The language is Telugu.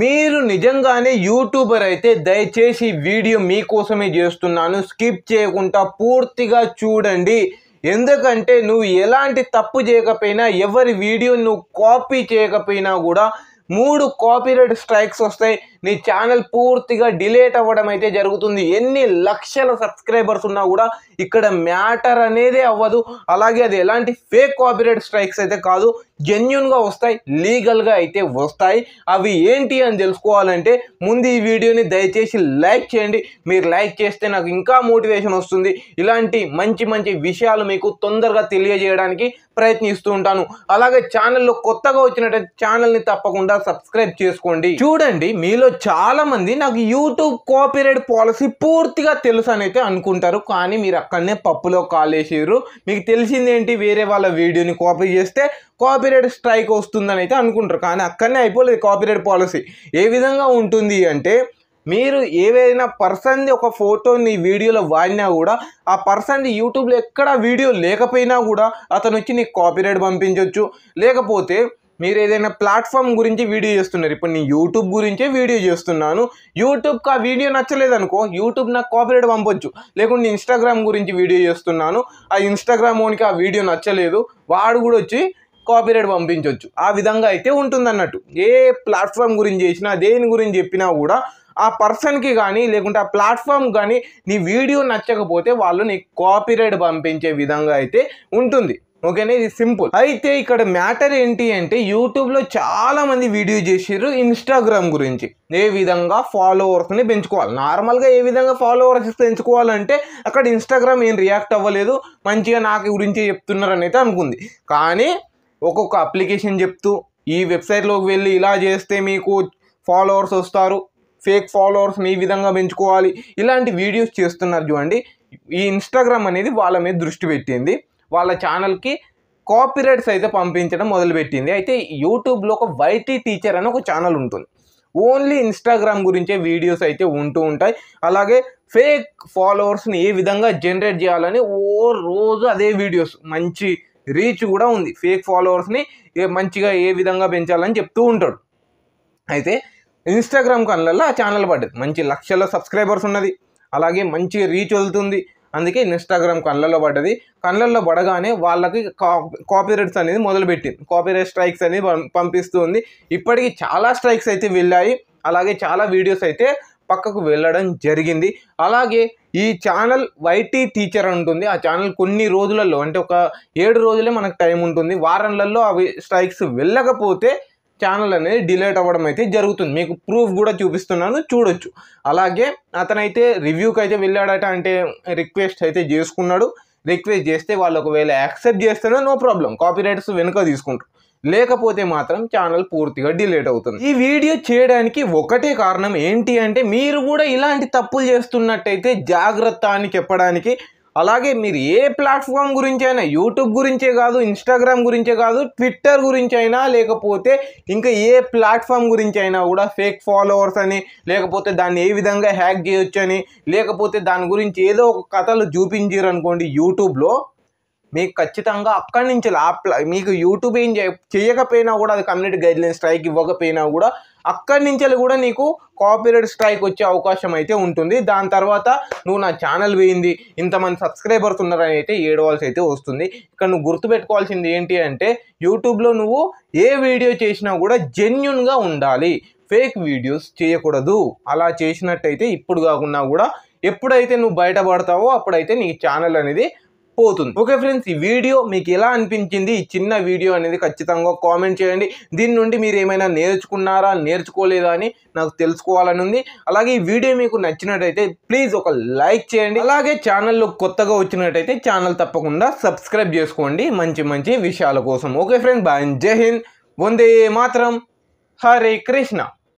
మీరు నిజంగానే యూట్యూబర్ అయితే దయచేసి వీడియో మీకోసమే చేస్తున్నాను స్కిప్ చేయకుండా పూర్తిగా చూడండి ఎందుకంటే నువ్వు ఎలాంటి తప్పు చేయకపోయినా ఎవరి వీడియో నువ్వు కాపీ చేయకపోయినా కూడా మూడు కాపీరైట్ స్ట్రైక్స్ వస్తాయి నీ ఛానల్ పూర్తిగా డిలేట్ అవ్వడం అయితే జరుగుతుంది ఎన్ని లక్షల సబ్స్క్రైబర్స్ ఉన్నా కూడా ఇక్కడ మ్యాటర్ అనేది అవ్వదు అలాగే అది ఎలాంటి ఫేక్ కాపీరైట్ స్ట్రైక్స్ అయితే కాదు జెన్యున్గా వస్తాయి లీగల్గా అయితే వస్తాయి అవి ఏంటి అని తెలుసుకోవాలంటే ముందు ఈ వీడియోని దయచేసి లైక్ చేయండి మీరు లైక్ చేస్తే నాకు ఇంకా మోటివేషన్ వస్తుంది ఇలాంటి మంచి మంచి విషయాలు మీకు తొందరగా తెలియజేయడానికి ప్రయత్నిస్తూ ఉంటాను అలాగే ఛానల్లో కొత్తగా వచ్చినట్టు ఛానల్ని తప్పకుండా సబ్స్క్రైబ్ చేసుకోండి చూడండి మీలో చాలా మంది నాకు యూట్యూబ్ కాపీరైట్ పాలసీ పూర్తిగా తెలుసు అయితే అనుకుంటారు కానీ మీరు అక్కడనే పప్పులో కాలేసారు మీకు తెలిసింది ఏంటి వేరే వాళ్ళ వీడియోని కాపీ చేస్తే కాపీరైట్ స్ట్రైక్ వస్తుందని అయితే అనుకుంటారు కానీ అక్కడనే అయిపోలేదు కాపీరైట్ పాలసీ ఏ విధంగా ఉంటుంది అంటే మీరు ఏవైనా పర్సన్ది ఒక ఫోటోని వీడియోలో వాడినా కూడా ఆ పర్సన్ది యూట్యూబ్లో ఎక్కడ వీడియో లేకపోయినా కూడా అతను వచ్చి నీకు కాపీరైట్ పంపించవచ్చు లేకపోతే మీరు ఏదైనా ప్లాట్ఫామ్ గురించి వీడియో చేస్తున్నారు ఇప్పుడు నేను యూట్యూబ్ గురించే వీడియో చేస్తున్నాను యూట్యూబ్కి ఆ వీడియో నచ్చలేదు అనుకో యూట్యూబ్ నాకు కాపరేట్ పంపొచ్చు లేకుంటే నేను ఇన్స్టాగ్రామ్ గురించి వీడియో చేస్తున్నాను ఆ ఇన్స్టాగ్రామ్ ఓనికి ఆ వీడియో నచ్చలేదు వాడు కూడా వచ్చి కాపీరేట్ పంపించవచ్చు ఆ విధంగా అయితే ఉంటుంది అన్నట్టు ఏ ప్లాట్ఫామ్ గురించి చేసినా దేని గురించి చెప్పినా కూడా ఆ పర్సన్కి కానీ లేకుంటే ఆ ప్లాట్ఫామ్ కానీ నీ వీడియో నచ్చకపోతే వాళ్ళు నీ కాపీరేట్ పంపించే విధంగా అయితే ఉంటుంది ఓకేనా ఇది సింపుల్ అయితే ఇక్కడ మ్యాటర్ ఏంటి అంటే యూట్యూబ్లో చాలా మంది వీడియో చేసారు ఇన్స్టాగ్రామ్ గురించి ఏ విధంగా ఫాలోవర్స్ని పెంచుకోవాలి నార్మల్గా ఏ విధంగా ఫాలోవర్స్ పెంచుకోవాలంటే అక్కడ ఇన్స్టాగ్రామ్ ఏం రియాక్ట్ అవ్వలేదు మంచిగా నాకు గురించి చెప్తున్నారని అయితే అనుకుంది కానీ ఒక్కొక్క అప్లికేషన్ చెప్తూ ఈ వెబ్సైట్లోకి వెళ్ళి ఇలా చేస్తే మీకు ఫాలోవర్స్ వస్తారు ఫేక్ ఫాలోవర్స్ని ఈ విధంగా పెంచుకోవాలి ఇలాంటి వీడియోస్ చేస్తున్నారు చూడండి ఈ ఇన్స్టాగ్రామ్ అనేది వాళ్ళ మీద దృష్టి పెట్టింది వాళ్ళ ఛానల్కి కాపీరైట్స్ అయితే పంపించడం మొదలుపెట్టింది అయితే యూట్యూబ్లో ఒక వైటీ టీచర్ అని ఒక ఛానల్ ఉంటుంది ఓన్లీ ఇన్స్టాగ్రామ్ గురించే వీడియోస్ అయితే ఉంటూ ఉంటాయి అలాగే ఫేక్ ఫాలోవర్స్ని ఏ విధంగా జనరేట్ చేయాలని ఓ రోజు అదే వీడియోస్ మంచి రీచ్ కూడా ఉంది ఫేక్ ఫాలోవర్స్ని మంచిగా ఏ విధంగా పెంచాలని చెప్తూ ఉంటాడు అయితే ఇన్స్టాగ్రామ్ కళ్ళల్లో ఆ ఛానల్ పడ్డది మంచి లక్షల సబ్స్క్రైబర్స్ ఉన్నది అలాగే మంచి రీచ్ వెళ్తుంది అందుకే ఇన్స్టాగ్రామ్ కళ్ళల్లో పడ్డది కళ్ళల్లో పడగానే వాళ్ళకి కాపీరైట్స్ అనేది మొదలుపెట్టింది కాపీరైట్ స్ట్రైక్స్ అనేది పంపిస్తూ ఉంది ఇప్పటికీ చాలా స్ట్రైక్స్ అయితే వెళ్ళాయి అలాగే చాలా వీడియోస్ అయితే పక్కకు వెళ్ళడం జరిగింది అలాగే ఈ ఛానల్ వైటీ టీచర్ ఉంటుంది ఆ ఛానల్ కొన్ని రోజులలో అంటే ఒక ఏడు రోజులే మనకు టైం ఉంటుంది వారంలలో అవి స్ట్రైక్స్ వెళ్ళకపోతే ఛానల్ అనేది డిలేట్ అవ్వడం అయితే జరుగుతుంది మీకు ప్రూఫ్ కూడా చూపిస్తున్నాను చూడొచ్చు అలాగే అతనైతే రివ్యూకి అయితే వెళ్ళాడట అంటే రిక్వెస్ట్ అయితే చేసుకున్నాడు రిక్వెస్ట్ చేస్తే వాళ్ళు ఒకవేళ యాక్సెప్ట్ చేస్తేనే నో ప్రాబ్లం కాపీ రైట్స్ వెనుక తీసుకుంటారు లేకపోతే మాత్రం ఛానల్ పూర్తిగా డిలేట్ అవుతుంది ఈ వీడియో చేయడానికి ఒకటే కారణం ఏంటి అంటే మీరు కూడా ఇలాంటి తప్పులు చేస్తున్నట్టయితే జాగ్రత్త అని చెప్పడానికి అలాగే మీరు ఏ ప్లాట్ఫామ్ గురించి అయినా యూట్యూబ్ గురించే కాదు ఇన్స్టాగ్రామ్ గురించే కాదు ట్విట్టర్ గురించి అయినా లేకపోతే ఇంకా ఏ ప్లాట్ఫామ్ గురించి అయినా కూడా ఫేక్ ఫాలోవర్స్ అని లేకపోతే దాన్ని ఏ విధంగా హ్యాక్ చేయొచ్చు అని లేకపోతే దాని గురించి ఏదో ఒక కథలు చూపించారు అనుకోండి యూట్యూబ్లో మీకు ఖచ్చితంగా అక్కడి నుంచి మీకు యూట్యూబ్ ఏం చేయకపోయినా కూడా అది కమ్యూనిటీ గైడ్లైన్ స్ట్రైక్ ఇవ్వకపోయినా కూడా అక్కడి నుంచి కూడా నీకు కాపీరైట్ స్ట్రైక్ వచ్చే అవకాశం అయితే ఉంటుంది దాని తర్వాత నువ్వు నా ఛానల్ పోయింది ఇంతమంది సబ్స్క్రైబర్స్ ఉన్నారని అయితే ఏడవాల్సి అయితే వస్తుంది ఇక్కడ నువ్వు గుర్తుపెట్టుకోవాల్సింది ఏంటి అంటే యూట్యూబ్లో నువ్వు ఏ వీడియో చేసినా కూడా జెన్యున్గా ఉండాలి ఫేక్ వీడియోస్ చేయకూడదు అలా చేసినట్టయితే ఇప్పుడు కాకుండా కూడా ఎప్పుడైతే నువ్వు బయటపడతావో అప్పుడైతే నీ ఛానల్ అనేది పోతుంది ఓకే ఫ్రెండ్స్ ఈ వీడియో మీకు ఎలా అనిపించింది ఈ చిన్న వీడియో అనేది ఖచ్చితంగా కామెంట్ చేయండి దీని నుండి మీరు ఏమైనా నేర్చుకున్నారా నేర్చుకోలేదా అని నాకు తెలుసుకోవాలని ఉంది అలాగే ఈ వీడియో మీకు నచ్చినట్టయితే ప్లీజ్ ఒక లైక్ చేయండి అలాగే ఛానల్లో కొత్తగా వచ్చినట్టయితే ఛానల్ తప్పకుండా సబ్స్క్రైబ్ చేసుకోండి మంచి మంచి విషయాల కోసం ఓకే ఫ్రెండ్ బాయ్ జై హింద్ వందే మాత్రం హరే కృష్ణ